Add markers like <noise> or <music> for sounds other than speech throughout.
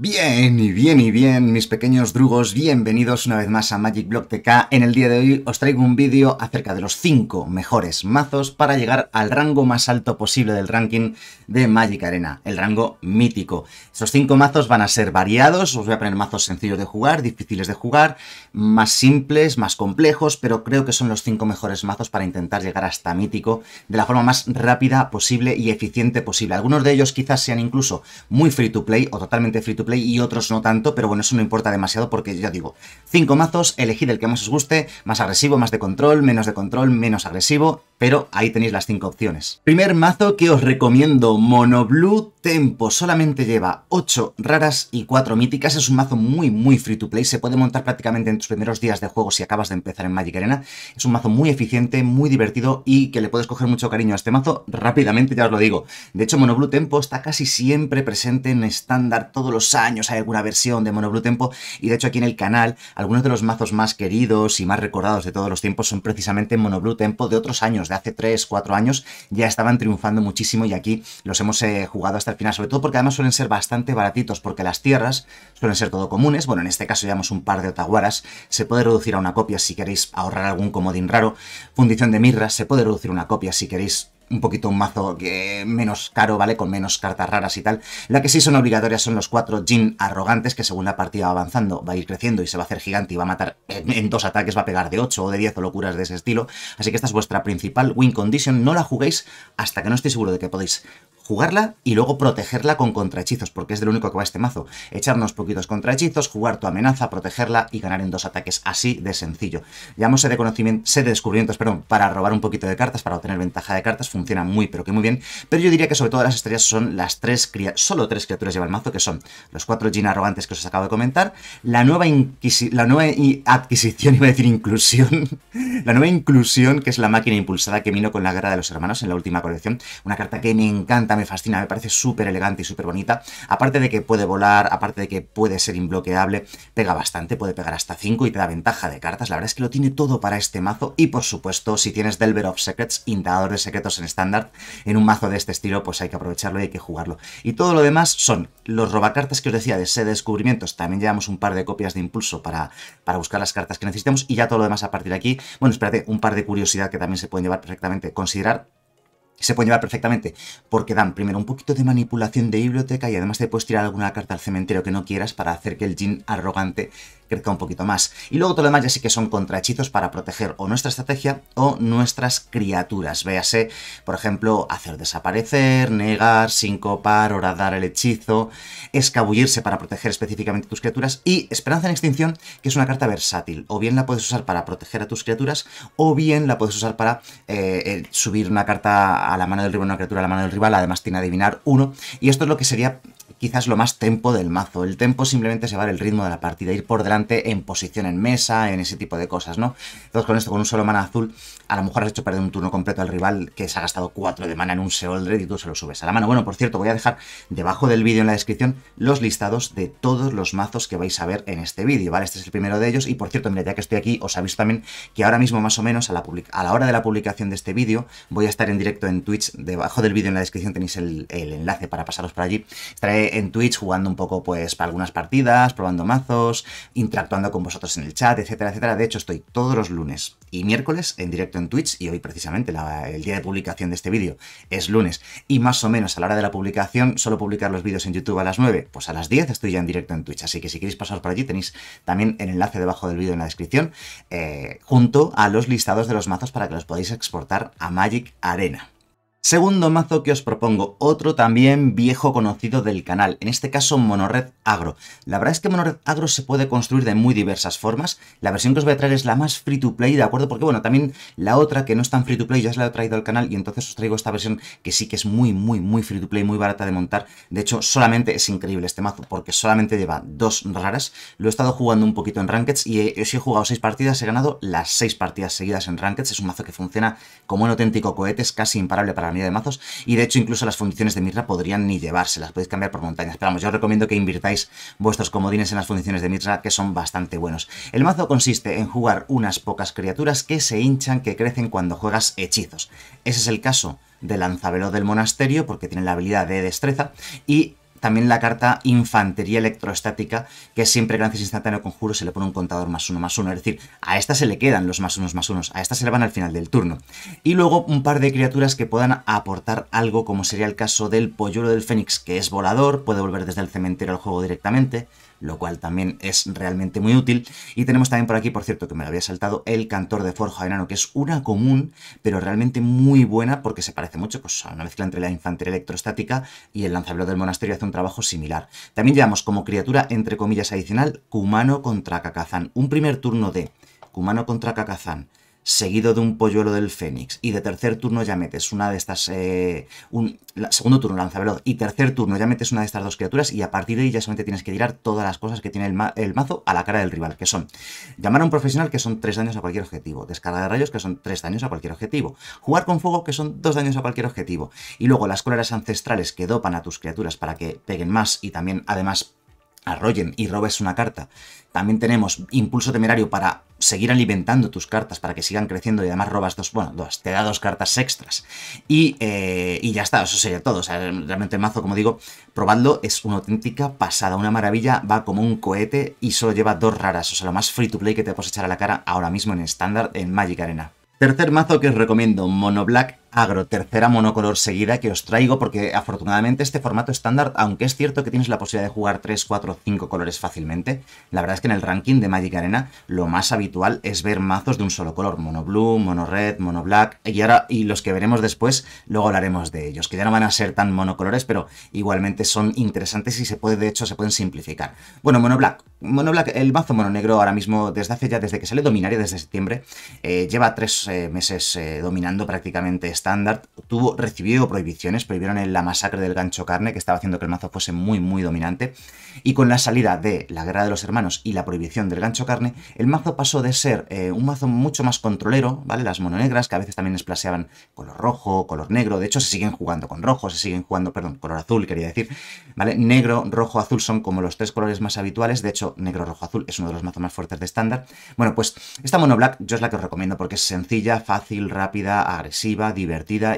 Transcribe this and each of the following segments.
Bien, y bien, y bien, mis pequeños drugos, bienvenidos una vez más a Magic Block TK. En el día de hoy os traigo un vídeo acerca de los 5 mejores mazos para llegar al rango más alto posible del ranking de Magic Arena, el rango mítico. Estos 5 mazos van a ser variados, os voy a poner mazos sencillos de jugar, difíciles de jugar, más simples, más complejos, pero creo que son los 5 mejores mazos para intentar llegar hasta mítico de la forma más rápida posible y eficiente posible. Algunos de ellos quizás sean incluso muy free to play o totalmente free to play y otros no tanto, pero bueno, eso no importa demasiado porque ya digo, cinco mazos, elegid el que más os guste, más agresivo, más de control, menos de control, menos agresivo, pero ahí tenéis las cinco opciones. Primer mazo que os recomiendo, Mono Blue Tempo solamente lleva 8 raras y 4 míticas. Es un mazo muy, muy free to play. Se puede montar prácticamente en tus primeros días de juego si acabas de empezar en Magic Arena. Es un mazo muy eficiente, muy divertido y que le puedes coger mucho cariño a este mazo rápidamente, ya os lo digo. De hecho, Monoblue Tempo está casi siempre presente en estándar. Todos los años hay alguna versión de Monoblue Tempo. Y de hecho, aquí en el canal, algunos de los mazos más queridos y más recordados de todos los tiempos son precisamente Monoblue Tempo de otros años, de hace 3, 4 años. Ya estaban triunfando muchísimo y aquí los hemos eh, jugado hasta el final, sobre todo porque además suelen ser bastante baratitos, porque las tierras suelen ser todo comunes, bueno, en este caso llevamos un par de otaguaras, se puede reducir a una copia si queréis ahorrar algún comodín raro, fundición de mirras, se puede reducir una copia si queréis un poquito un mazo que menos caro, ¿vale? Con menos cartas raras y tal. La que sí son obligatorias son los cuatro Jin arrogantes, que según la partida va avanzando, va a ir creciendo y se va a hacer gigante y va a matar en, dos ataques, va a pegar de 8 o de 10 o locuras de ese estilo. Así que esta es vuestra principal win condition. No la juguéis hasta que no estoy seguro de que podéis jugarla y luego protegerla con contrahechizos, porque es de lo único que va este mazo. echarnos poquitos contrahechizos, jugar tu amenaza, protegerla y ganar en dos ataques. Así de sencillo. Llamó de de descubrimientos, perdón, para robar un poquito de cartas, para obtener ventaja de cartas, funciona muy pero que muy bien. Pero yo diría que sobre todo las estrellas son las tres solo tres criaturas lleva el mazo, que son los cuatro Jin arrogantes que os acabo de comentar, la nueva, la nueva adquisición, <laughs> iba a decir inclusión, <laughs> la nueva inclusión que es la máquina impulsada que vino con la guerra de los hermanos en la última colección. Una carta que me encanta me fascina, me parece súper elegante y súper bonita. Aparte de que puede volar, aparte de que puede ser imbloqueable, pega bastante, puede pegar hasta 5 y te da ventaja de cartas. La verdad es que lo tiene todo para este mazo y por supuesto, si tienes Delver of Secrets, Intador de Secretos en estándar, en un mazo de este estilo, pues hay que aprovecharlo y hay que jugarlo. Y todo lo demás son los robacartas que os decía de ese descubrimientos, también llevamos un par de copias de impulso para, para buscar las cartas que necesitemos. y ya todo lo demás a partir de aquí. Bueno, espérate, un par de curiosidad que también se pueden llevar perfectamente. Considerar se pueden llevar perfectamente, porque dan primero un poquito de manipulación de biblioteca y además te puedes tirar alguna carta al cementerio que no quieras para hacer que el jean arrogante crezca un poquito más. Y luego todo lo demás ya sí que son contrahechizos para proteger o nuestra estrategia o nuestras criaturas. Véase, por ejemplo, hacer desaparecer, negar, sincopar, horadar el hechizo, escabullirse para proteger específicamente tus criaturas y esperanza en extinción, que es una carta versátil. O bien la puedes usar para proteger a tus criaturas o bien la puedes usar para eh, subir una carta a la mano del rival, una criatura a la mano del rival, además tiene adivinar uno. Y esto es lo que sería quizás lo más tempo del mazo. El tempo simplemente se va el ritmo de la partida, ir por delante en posición en mesa, en ese tipo de cosas, ¿no? Entonces con esto, con un solo mana azul, a lo mejor has hecho perder un turno completo al rival que se ha gastado cuatro de mana en un Seoldred y tú se lo subes a la mano. Bueno, por cierto, voy a dejar debajo del vídeo en la descripción los listados de todos los mazos que vais a ver en este vídeo, ¿vale? Este es el primero de ellos y por cierto, mira, ya que estoy aquí, os aviso también que ahora mismo más o menos a la, a la hora de la publicación de este vídeo voy a estar en directo en Twitch, debajo del vídeo en la descripción tenéis el, el enlace para pasaros por allí. Estaré eh, en Twitch jugando un poco pues para algunas partidas, probando mazos, interactuando con vosotros en el chat, etcétera, etcétera. De hecho, estoy todos los lunes y miércoles en directo en Twitch y hoy precisamente el día de publicación de este vídeo es lunes y más o menos a la hora de la publicación solo publicar los vídeos en YouTube a las 9, pues a las 10 estoy ya en directo en Twitch, así que si queréis pasar por allí tenéis también el enlace debajo del vídeo en la descripción eh, junto a los listados de los mazos para que los podáis exportar a Magic Arena. Segundo mazo que os propongo, otro también viejo conocido del canal, en este caso Monored Agro. La verdad es que Monored Agro se puede construir de muy diversas formas. La versión que os voy a traer es la más free to play, ¿de acuerdo? Porque bueno, también la otra que no es tan free to play ya se la he traído al canal y entonces os traigo esta versión que sí que es muy, muy, muy free to play, muy barata de montar. De hecho, solamente es increíble este mazo porque solamente lleva dos raras. Lo he estado jugando un poquito en Rankeds y he, si he jugado seis partidas, he ganado las seis partidas seguidas en Rankeds. Es un mazo que funciona como un auténtico cohete, es casi imparable para mí de mazos. Y de hecho, incluso las fundiciones de Mirra podrían ni llevárselas, podéis cambiar por montañas. Pero vamos, yo recomiendo que invirtáis vuestros comodines en las fundiciones de Mirra, que son bastante buenos. El mazo consiste en jugar unas pocas criaturas que se hinchan, que crecen cuando juegas hechizos. Ese es el caso de lanzabelo del monasterio porque tiene la habilidad de destreza y también la carta Infantería Electrostática, que siempre gracias e instantáneo conjuro se le pone un contador más uno más uno. Es decir, a esta se le quedan los más unos más unos, a esta se le van al final del turno. Y luego un par de criaturas que puedan aportar algo, como sería el caso del Polluelo del Fénix, que es volador, puede volver desde el cementerio al juego directamente lo cual también es realmente muy útil. Y tenemos también por aquí, por cierto, que me lo había saltado, el cantor de forja de enano, que es una común, pero realmente muy buena porque se parece mucho pues, a una mezcla entre la infantería electrostática y el lanzablero del monasterio hace un trabajo similar. También llevamos como criatura, entre comillas, adicional, Kumano contra Kakazan. Un primer turno de Kumano contra Kakazan seguido de un polluelo del Fénix, y de tercer turno ya metes una de estas. Eh, un, segundo turno, lanzaveloz, y tercer turno ya metes una de estas dos criaturas, y a partir de ahí ya solamente tienes que tirar todas las cosas que tiene el, mazo a la cara del rival, que son llamar a un profesional, que son tres daños a cualquier objetivo, descarga de rayos, que son tres daños a cualquier objetivo, jugar con fuego, que son dos daños a cualquier objetivo, y luego las cóleras ancestrales que dopan a tus criaturas para que peguen más y también, además, arrollen y robes una carta. También tenemos impulso temerario para seguir alimentando tus cartas para que sigan creciendo y además robas dos, bueno, dos, te da dos cartas extras. Y, eh, ya está, eso sería todo. O sea, realmente el mazo, como digo, probando es una auténtica pasada, una maravilla, va como un cohete y solo lleva dos raras, o sea, lo más free to play que te puedes echar a la cara ahora mismo en estándar en Magic Arena. Tercer mazo que os recomiendo, Mono Black agro, tercera monocolor seguida que os traigo porque afortunadamente este formato estándar, aunque es cierto que tienes la posibilidad de jugar 3, 4, 5 colores fácilmente, la verdad es que en el ranking de Magic Arena lo más habitual es ver mazos de un solo color, mono blue, mono red, mono black y ahora y los que veremos después, luego hablaremos de ellos, que ya no van a ser tan monocolores, pero igualmente son interesantes y se puede de hecho se pueden simplificar. Bueno, mono black, mono black, el mazo mono negro ahora mismo desde hace ya desde que sale Dominaria desde septiembre, eh, lleva tres eh, meses eh, dominando prácticamente estándar tuvo, recibido prohibiciones, prohibieron la masacre del gancho carne que estaba haciendo que el mazo fuese muy muy dominante y con la salida de la guerra de los hermanos y la prohibición del gancho carne, el mazo pasó de ser eh, un mazo mucho más controlero, ¿vale? Las mononegras que a veces también esplaseaban color rojo, color negro, de hecho se siguen jugando con rojo, se siguen jugando, perdón, color azul quería decir, ¿vale? Negro, rojo, azul son como los tres colores más habituales, de hecho negro, rojo, azul es uno de los mazos más fuertes de estándar. Bueno, pues esta mono black yo es la que os recomiendo porque es sencilla, fácil, rápida, agresiva, divertida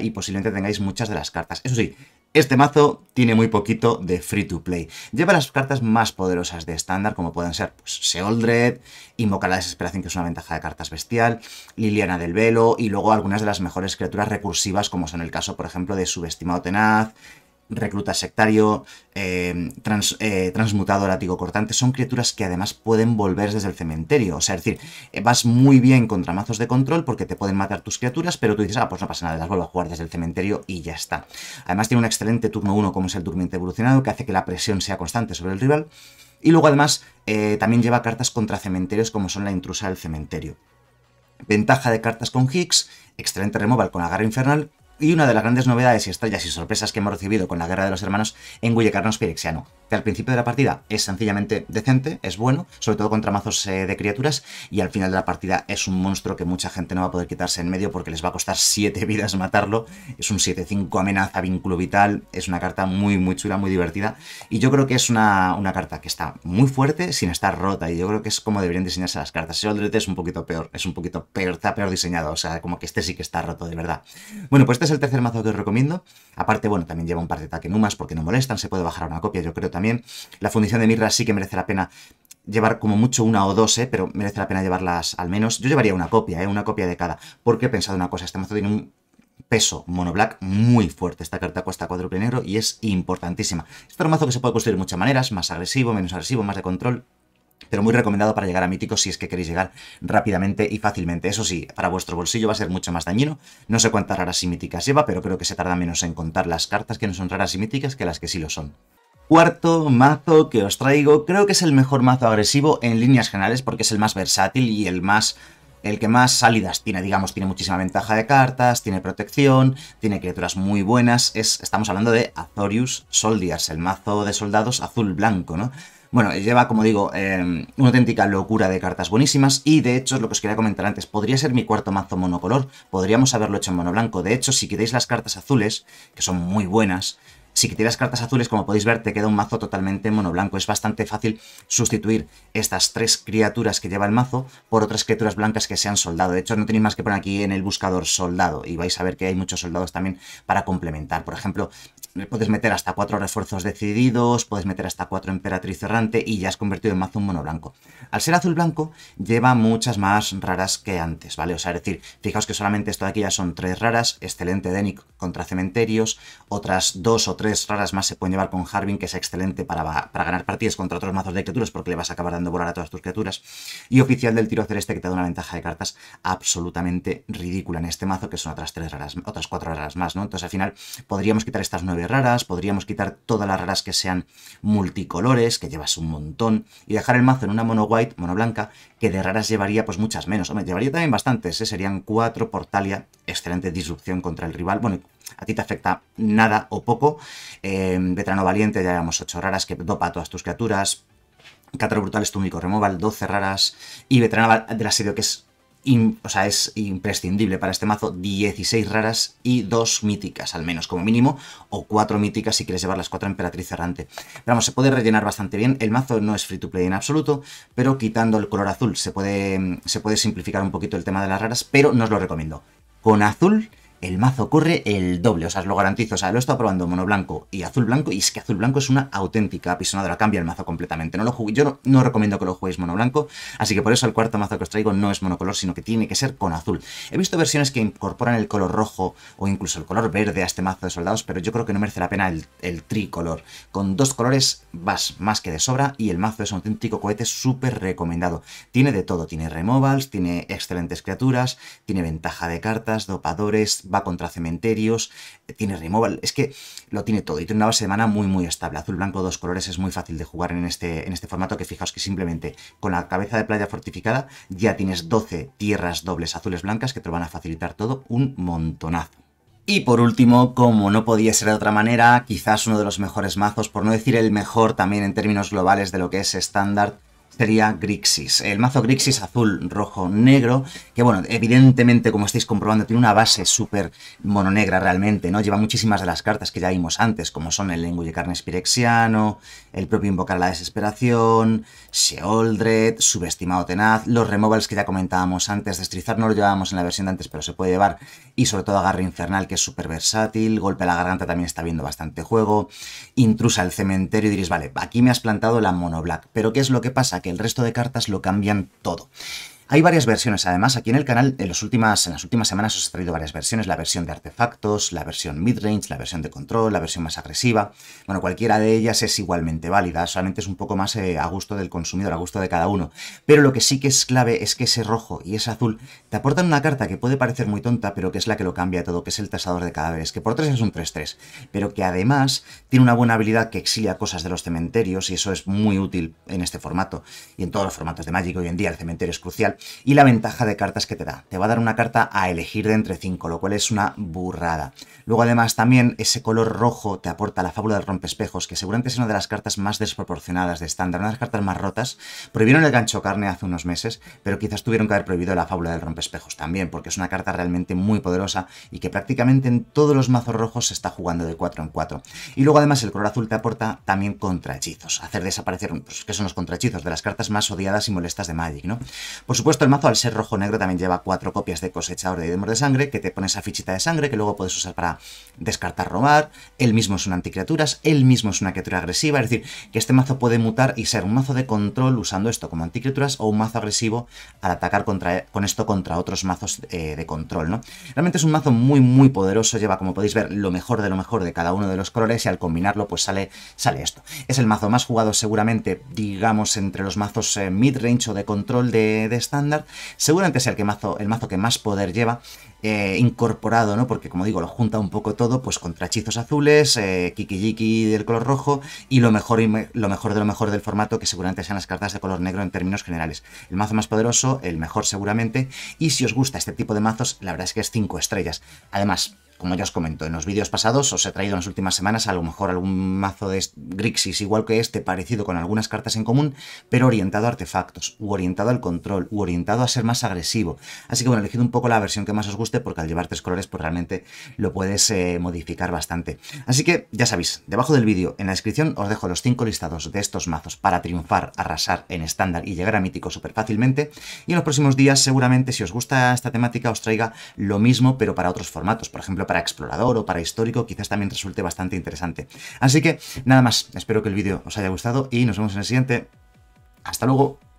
y posiblemente tengáis muchas de las cartas. Eso sí, este mazo tiene muy poquito de free to play. Lleva las cartas más poderosas de estándar, como pueden ser pues, Seoldred, Invocar la Desesperación, que es una ventaja de cartas bestial, Liliana del Velo, y luego algunas de las mejores criaturas recursivas, como son el caso, por ejemplo, de Subestimado Tenaz, recluta sectario, eh, eh, transmutador transmutado, látigo cortante, son criaturas que además pueden volver desde el cementerio. O sea, es decir, eh, vas muy bien contra mazos de control porque te pueden matar tus criaturas, pero tú dices, ah, pues no pasa nada, las vuelvo a jugar desde el cementerio y ya está. Además tiene un excelente turno 1 como es el durmiente evolucionado, que hace que la presión sea constante sobre el rival. Y luego además también lleva cartas contra cementerios como son la intrusa del cementerio. Ventaja de cartas con Higgs, excelente removal con agarra infernal, y una de las grandes novedades y estrellas y sorpresas que hemos recibido con la Guerra de los Hermanos en Guillecarnos Pirexiano, que al principio de la partida es sencillamente decente, es bueno, sobre todo contra mazos eh, de criaturas, y al final de la partida es un monstruo que mucha gente no va a poder quitarse en medio porque les va a costar 7 <laughs> vidas matarlo, es un 7-5 amenaza, vínculo vital, es una carta muy muy chula, muy divertida, y yo creo que es una, carta que está muy fuerte sin estar rota, y yo creo que es como deberían diseñarse las cartas. El es un poquito peor, es un poquito peor, está peor diseñado, o sea, como que este sí que está roto, de verdad. Bueno, pues este es el tercer mazo que os recomiendo. Aparte, bueno, también lleva un par de taquenumas porque no molestan, se puede bajar una copia, yo creo también. La fundición de mirra sí que merece la pena llevar como mucho una o dos, eh, pero merece la pena llevarlas al menos. Yo llevaría una copia, ¿eh? una copia de cada, porque he pensado una cosa, este mazo tiene un peso mono black muy fuerte. Esta carta cuesta de negro y es importantísima. Este es mazo que se puede construir de muchas maneras, más agresivo, menos agresivo, más de control, pero muy recomendado para llegar a míticos si es que queréis llegar rápidamente y fácilmente. Eso sí, para vuestro bolsillo va a ser mucho más dañino. No sé cuántas raras y míticas lleva, pero creo que se tarda menos en contar las cartas que no son raras y míticas que las que sí lo son. Cuarto mazo que os traigo, creo que es el mejor mazo agresivo en líneas generales porque es el más versátil y el más el que más salidas tiene, digamos, tiene muchísima ventaja de cartas, tiene protección, tiene criaturas muy buenas, es, estamos hablando de Azorius Soldiers, el mazo de soldados azul-blanco, ¿no? Bueno, lleva, como digo, eh, una auténtica locura de cartas buenísimas y de hecho lo que os quería comentar antes, podría ser mi cuarto mazo monocolor, podríamos haberlo hecho en mono blanco, de hecho si queréis las cartas azules, que son muy buenas, si quitéis las cartas azules, como podéis ver, te queda un mazo totalmente blanco. Es bastante fácil sustituir estas tres criaturas que lleva el mazo por otras criaturas blancas que se han soldado. De hecho, no tenéis más que poner aquí en el buscador soldado y vais a ver que hay muchos soldados también para complementar. Por ejemplo, puedes meter hasta cuatro refuerzos decididos, puedes meter hasta cuatro emperatriz errante y ya has convertido en mazo un mono blanco. Al ser azul blanco, lleva muchas más raras que antes, ¿vale? O sea, es decir, fijaos que solamente esto de aquí ya son tres raras, excelente Denic contra cementerios, otras dos o tres raras más se pueden llevar con Harbin, que es excelente para, ganar partidas contra otros mazos de criaturas, porque le vas a acabar dando volar a todas tus criaturas, y oficial del tiro celeste que te da una ventaja de cartas absolutamente ridícula en este mazo, que son otras tres raras, otras cuatro raras más, ¿no? Entonces al final podríamos quitar estas nueve raras, podríamos quitar todas las raras que sean multicolores, que llevas un montón, y dejar el mazo en una mono white, mono blanca, que de raras llevaría pues muchas menos. Hombre, llevaría también bastantes, ¿eh? serían cuatro portalia excelente disrupción contra el rival. Bueno, a ti te afecta nada o poco. Em, veterano valiente, ya llevamos ocho raras, que dopa todas tus criaturas. cuatro brutales, tú removal, 12 raras. Y veterano del Asedio, que es o sea, es imprescindible para este mazo 16 raras y 2 míticas, al menos como mínimo, o 4 míticas si quieres llevar las 4 Emperatriz Errante. Pero vamos, se puede rellenar bastante bien, el mazo no es free to play en absoluto, pero quitando el color azul se puede, se puede simplificar un poquito el tema de las raras, pero no os lo recomiendo. Con azul el mazo corre el doble, o sea, os lo garantizo, o sea, lo he estado probando mono blanco y azul blanco, y es que azul blanco es una auténtica apisonadora, cambia el mazo completamente, no lo yo no, recomiendo que lo juguéis mono blanco, así que por eso el cuarto mazo que os traigo no es monocolor, sino que tiene que ser con azul. He visto versiones que incorporan el color rojo o incluso el color verde a este mazo de soldados, pero yo creo que no merece la pena el, el tricolor, con dos colores vas más que de sobra y el mazo es un auténtico cohete súper recomendado, tiene de todo, tiene removals, tiene excelentes criaturas, tiene ventaja de cartas, dopadores, va contra cementerios, eh, tiene removal, es que lo tiene todo y tiene una base de mana muy muy estable. Azul, blanco, dos colores es muy fácil de jugar en este, en este formato que fijaos que simplemente con la cabeza de playa fortificada ya tienes 12 tierras dobles azules blancas que te van a facilitar todo un montonazo. Y por último, como no podía ser de otra manera, quizás uno de los mejores mazos, por no decir el mejor también en términos globales de lo que es estándar, sería Grixis. El mazo Grixis azul, rojo, negro, que bueno, evidentemente como estáis comprobando tiene una base súper mononegra realmente, ¿no? Lleva muchísimas de las cartas que ya vimos antes, como son el lenguaje Carne Spirexiano, el propio Invocar la Desesperación, Sheoldred, Subestimado Tenaz, los removals que ya comentábamos antes, Destrizar no lo llevábamos en la versión de antes, pero se puede llevar, y sobre todo Agarre Infernal, que es súper versátil, Golpe a la Garganta también está viendo bastante juego, Intrusa al Cementerio, y diréis, vale, aquí me has plantado la mono black, pero ¿qué es lo que pasa? que el resto de cartas lo cambian todo. Hay varias versiones, además, aquí en el canal en, últimas, en las últimas semanas os he traído varias versiones, la versión de artefactos, la versión midrange, la versión de control, la versión más agresiva, bueno, cualquiera de ellas es igualmente válida, solamente es un poco más eh, a gusto del consumidor, a gusto de cada uno, pero lo que sí que es clave es que ese rojo y ese azul te aportan una carta que puede parecer muy tonta, pero que es la que lo cambia todo, que es el tasador de cadáveres, que por tres es un 3-3, pero que además tiene una buena habilidad que exilia cosas de los cementerios y eso es muy útil en este formato y en todos los formatos de Magic hoy en día, el cementerio es crucial, y la ventaja de cartas que te da. Te va a dar una carta a elegir de entre 5, lo cual es una burrada. Luego además también ese color rojo te aporta la fábula del rompespejos, que seguramente es una de las cartas más desproporcionadas de estándar, una de las cartas más rotas. Prohibieron el gancho carne hace unos meses, pero quizás tuvieron que haber prohibido la fábula del rompespejos también, porque es una carta realmente muy poderosa y que prácticamente en todos los mazos rojos se está jugando de 4 en 4. Y luego además el color azul te aporta también contrahechizos, hacer desaparecer, pues, que son los contrahechizos de las cartas más odiadas y molestas de Magic, ¿no? Por supuesto el mazo al ser rojo-negro también lleva cuatro copias de cosechador de idiomas de sangre, que te pone esa fichita de sangre que luego puedes usar para descartar robar, él mismo es un anticriaturas, él mismo es una criatura agresiva, es decir, que este mazo puede mutar y ser un mazo de control usando esto como anticriaturas o un mazo agresivo al atacar contra, con esto contra otros mazos eh, de control, ¿no? Realmente es un mazo muy, muy poderoso, lleva, como podéis ver, lo mejor de lo mejor de cada uno de los colores y al combinarlo pues sale, sale esto. Es el mazo más jugado seguramente, digamos, entre los mazos eh, mid-range o de control de, de este seguramente sea el, que mazo, el mazo que más poder lleva, eh, incorporado, ¿no? Porque como digo, lo junta un poco todo, pues contra hechizos azules, eh, kikijiki del color rojo y lo mejor, lo mejor de lo mejor del formato que seguramente sean las cartas de color negro en términos generales. El mazo más poderoso, el mejor seguramente y si os gusta este tipo de mazos, la verdad es que es 5 estrellas. Además, como ya os comento, en los vídeos pasados os he traído en las últimas semanas a lo mejor algún mazo de Grixis igual que este, parecido con algunas cartas en común, pero orientado a artefactos, u orientado al control, u orientado a ser más agresivo. Así que bueno, elegid un poco la versión que más os guste, porque al llevar tres colores, pues realmente lo puedes eh, modificar bastante. Así que ya sabéis, debajo del vídeo, en la descripción, os dejo los cinco listados de estos mazos para triunfar, arrasar en estándar y llegar a mítico súper fácilmente. Y en los próximos días, seguramente, si os gusta esta temática, os traiga lo mismo, pero para otros formatos. Por ejemplo, para explorador o para histórico quizás también resulte bastante interesante. Así que nada más, espero que el vídeo os haya gustado y nos vemos en el siguiente. Hasta luego.